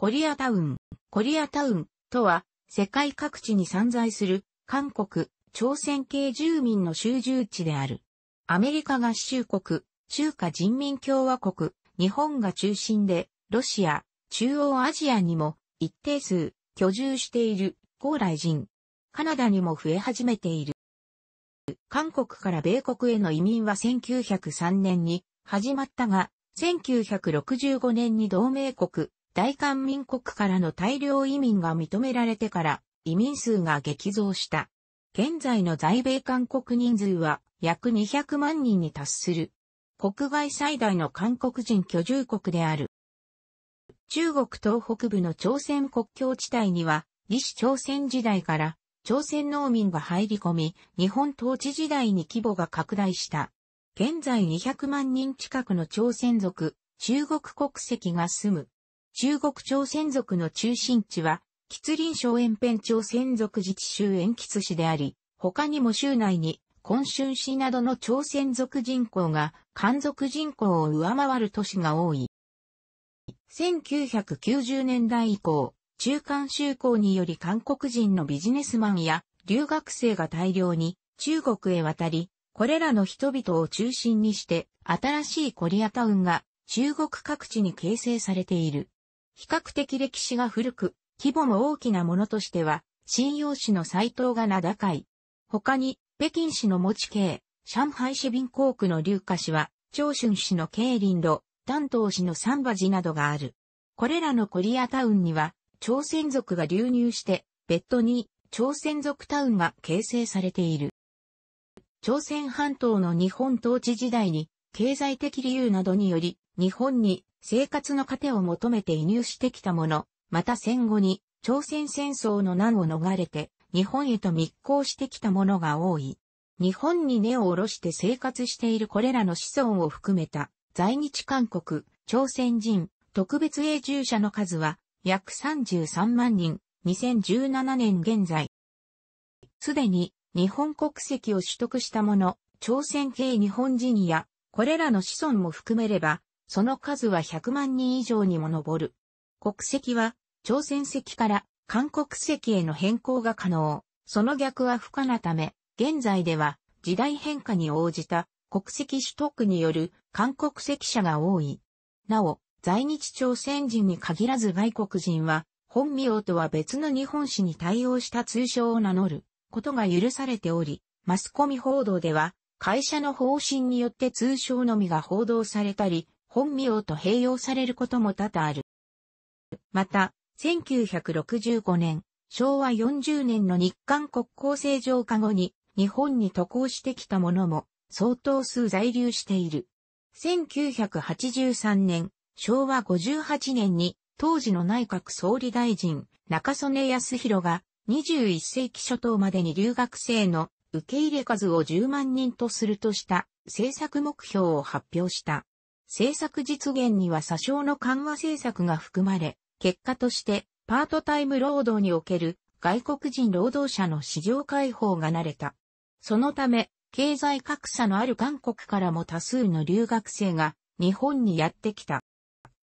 コリアタウン。コリアタウンとは、世界各地に散在する、韓国、朝鮮系住民の集中地である。アメリカ合衆国、中華人民共和国、日本が中心で、ロシア、中央アジアにも一定数居住している高麗人。カナダにも増え始めている。韓国から米国への移民は1903年に始まったが、1965年に同盟国大韓民国からの大量移民が認められてから移民数が激増した。現在の在米韓国人数は約200万人に達する。国外最大の韓国人居住国である。中国東北部の朝鮮国境地帯には、李氏朝鮮時代から朝鮮農民が入り込み、日本統治時代に規模が拡大した。現在200万人近くの朝鮮族、中国国籍が住む。中国朝鮮族の中心地は、吉林省延辺朝鮮族自治州延吉市であり、他にも州内に、昆春市などの朝鮮族人口が、漢族人口を上回る都市が多い。1990年代以降、中間就航により韓国人のビジネスマンや留学生が大量に中国へ渡り、これらの人々を中心にして新しいコリアタウンが中国各地に形成されている。比較的歴史が古く、規模も大きなものとしては、信用市の斎藤が名高い。他に、北京市の持ち系、上海市貧港区の龍華市は、長春市の慶林路、丹東市の三馬寺などがある。これらのコリアタウンには、朝鮮族が流入して、別途に朝鮮族タウンが形成されている。朝鮮半島の日本統治時代に、経済的理由などにより、日本に生活の糧を求めて移入してきた者、また戦後に朝鮮戦争の難を逃れて日本へと密航してきた者が多い。日本に根を下ろして生活しているこれらの子孫を含めた在日韓国、朝鮮人、特別永住者の数は約33万人、2017年現在。すでに日本国籍を取得した者、朝鮮系日本人やこれらの子孫も含めればその数は100万人以上にも上る。国籍は、朝鮮籍から韓国籍への変更が可能。その逆は不可なため、現在では時代変化に応じた国籍取得による韓国籍者が多い。なお、在日朝鮮人に限らず外国人は、本名とは別の日本史に対応した通称を名乗ることが許されており、マスコミ報道では、会社の方針によって通称のみが報道されたり、本名と併用されることも多々ある。また、1965年、昭和40年の日韓国交正常化後に日本に渡航してきたもも相当数在留している。1983年、昭和58年に当時の内閣総理大臣中曽根康弘が21世紀初頭までに留学生の受け入れ数を10万人とするとした政策目標を発表した。政策実現には詐称の緩和政策が含まれ、結果としてパートタイム労働における外国人労働者の市場開放が慣れた。そのため、経済格差のある韓国からも多数の留学生が日本にやってきた。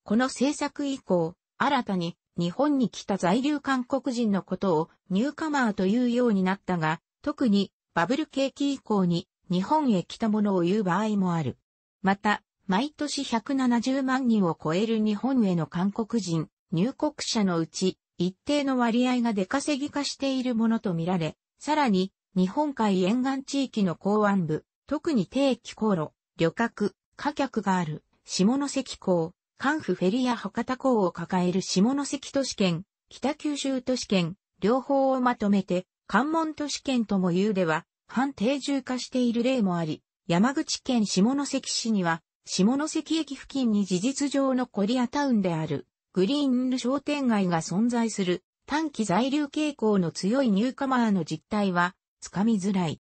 この政策以降、新たに日本に来た在留韓国人のことをニューカマーというようになったが、特にバブル景気以降に日本へ来た者を言う場合もある。また、毎年170万人を超える日本への韓国人、入国者のうち、一定の割合が出稼ぎ化しているものとみられ、さらに、日本海沿岸地域の港湾部、特に定期航路、旅客、貨客がある、下関港、関府フェリア博多港を抱える下関都市圏、北九州都市圏、両方をまとめて、関門都市圏とも言うでは、反定住化している例もあり、山口県下関市には、下関駅付近に事実上のコリアタウンである、グリーンル商店街が存在する、短期在留傾向の強いニューカマーの実態は、つかみづらい。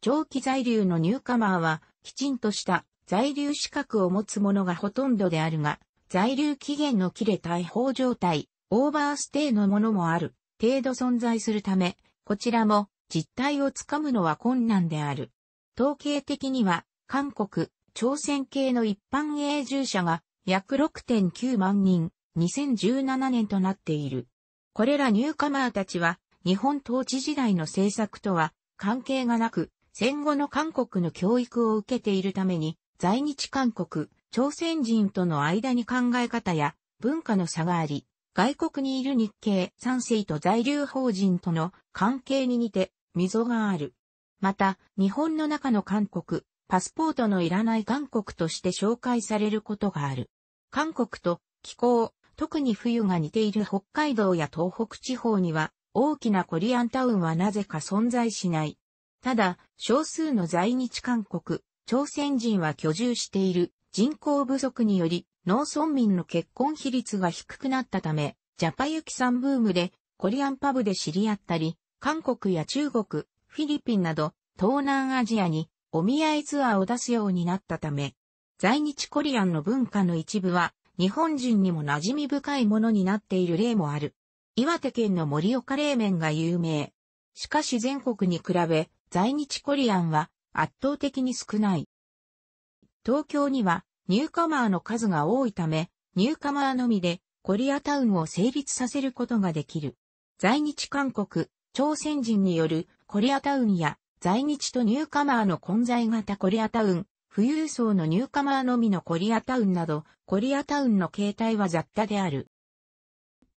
長期在留のニューカマーは、きちんとした在留資格を持つ者がほとんどであるが、在留期限の切れ逮捕状態、オーバーステイのものもある、程度存在するため、こちらも実態をつかむのは困難である。統計的には、韓国、朝鮮系の一般永住者が約6.9万人、2017年となっている。これらニューカマーたちは、日本統治時代の政策とは関係がなく、戦後の韓国の教育を受けているために、在日韓国、朝鮮人との間に考え方や文化の差があり、外国にいる日系三世と在留邦人との関係に似て溝がある。また、日本の中の韓国、パスポートのいらない韓国として紹介されることがある。韓国と気候、特に冬が似ている北海道や東北地方には大きなコリアンタウンはなぜか存在しない。ただ、少数の在日韓国、朝鮮人は居住している人口不足により農村民の結婚比率が低くなったため、ジャパユキさんブームでコリアンパブで知り合ったり、韓国や中国、フィリピンなど東南アジアにお見合いツアーを出すようになったため、在日コリアンの文化の一部は日本人にも馴染み深いものになっている例もある。岩手県の盛岡冷麺が有名。しかし全国に比べ在日コリアンは圧倒的に少ない。東京にはニューカマーの数が多いため、ニューカマーのみでコリアタウンを成立させることができる。在日韓国、朝鮮人によるコリアタウンや在日とニューカマーの混在型コリアタウン、富裕層のニューカマーのみのコリアタウンなど、コリアタウンの形態は雑多である。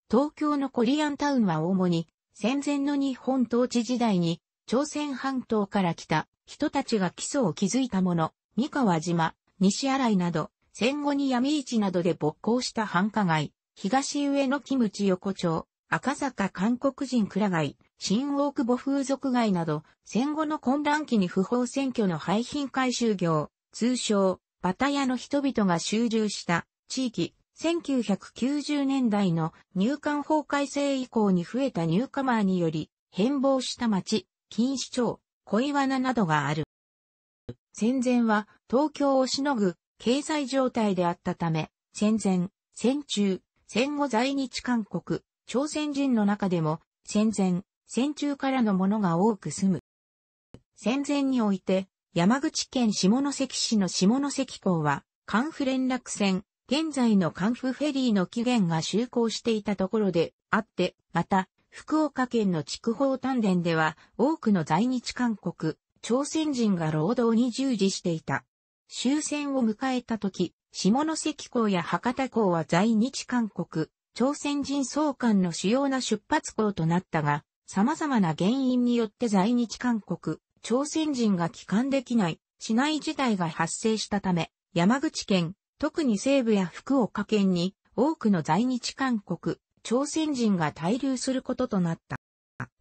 東京のコリアンタウンは主に、戦前の日本統治時代に、朝鮮半島から来た人たちが基礎を築いたもの、三河島、西新井など、戦後に闇市などで勃興した繁華街、東上野木口横丁、赤坂韓国人蔵街、新大久保風俗街など、戦後の混乱期に不法占拠の廃品回収業、通称、バタヤの人々が集中した地域、1990年代の入管法改正以降に増えたニューカマーにより、変貌した町、錦糸町、小岩名などがある。戦前は東京をしのぐ経済状態であったため、戦前、戦中、戦後在日韓国、朝鮮人の中でも、戦前、戦中からのものが多く住む。戦前において、山口県下関市の下関港は、関府連絡船、現在の関府フェリーの起源が就航していたところであって、また、福岡県の筑豊丹田では、多くの在日韓国、朝鮮人が労働に従事していた。終戦を迎えた時、下関港や博多港は在日韓国、朝鮮人総監の主要な出発港となったが、様々な原因によって在日韓国、朝鮮人が帰還できない、しない事態が発生したため、山口県、特に西部や福岡県に、多くの在日韓国、朝鮮人が滞留することとなった。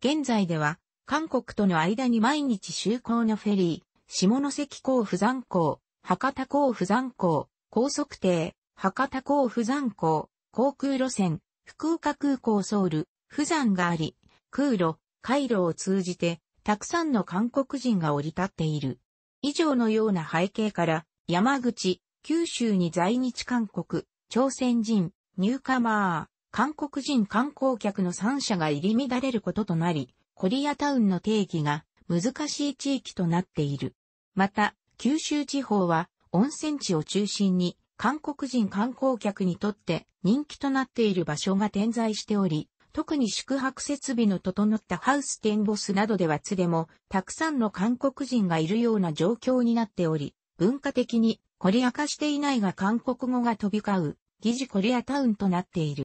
現在では、韓国との間に毎日就航のフェリー、下関港不山港、博多港不山港、高速艇、博多港不山港、航空路線、福岡空港ソウル、不山があり、空路、回路を通じて、たくさんの韓国人が降り立っている。以上のような背景から、山口、九州に在日韓国、朝鮮人、ニューカマー、韓国人観光客の3者が入り乱れることとなり、コリアタウンの定義が難しい地域となっている。また、九州地方は温泉地を中心に韓国人観光客にとって人気となっている場所が点在しており、特に宿泊設備の整ったハウステンボスなどではつでも、たくさんの韓国人がいるような状況になっており、文化的にコリア化していないが韓国語が飛び交う、疑似コリアタウンとなっている。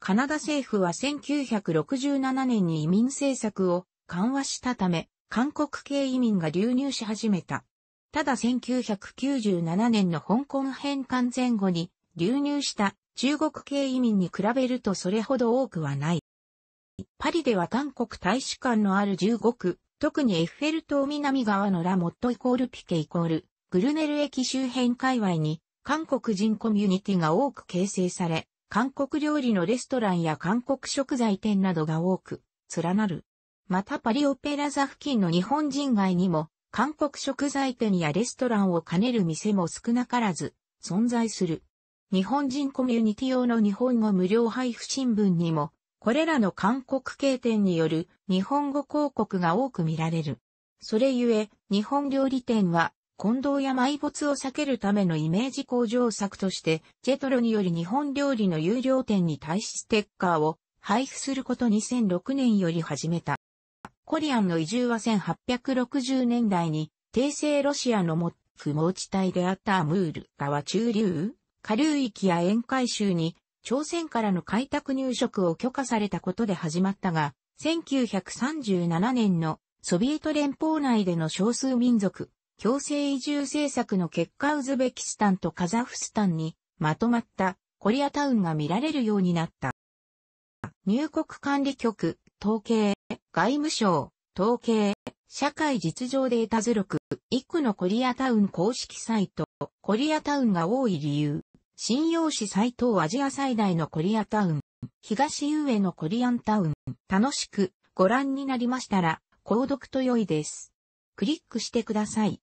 カナダ政府は1967年に移民政策を緩和したため、韓国系移民が流入し始めた。ただ1997年の香港返還前後に流入した中国系移民に比べるとそれほど多くはない。パリでは韓国大使館のある15区、特にエッフェル塔南側のラモットイコールピケイコール、グルネル駅周辺界隈に、韓国人コミュニティが多く形成され、韓国料理のレストランや韓国食材店などが多く、連なる。またパリオペラ座付近の日本人街にも、韓国食材店やレストランを兼ねる店も少なからず、存在する。日本人コミュニティ用の日本語無料配布新聞にも、これらの韓国経典による日本語広告が多く見られる。それゆえ、日本料理店は、近藤や埋没を避けるためのイメージ向上策として、ジェトロにより日本料理の有料店に対しステッカーを配布すること2006年より始めた。コリアンの移住は1860年代に、帝政ロシアの不毛地帯であったアムール川中流下流域や沿海州に朝鮮からの開拓入植を許可されたことで始まったが、1937年のソビエト連邦内での少数民族、強制移住政策の結果ウズベキスタンとカザフスタンにまとまったコリアタウンが見られるようになった。入国管理局、統計、外務省、統計、社会実情データ図録、一区のコリアタウン公式サイト、コリアタウンが多い理由。新陽市斎藤アジア最大のコリアタウン、東遊へのコリアンタウン、楽しくご覧になりましたら、購読と良いです。クリックしてください。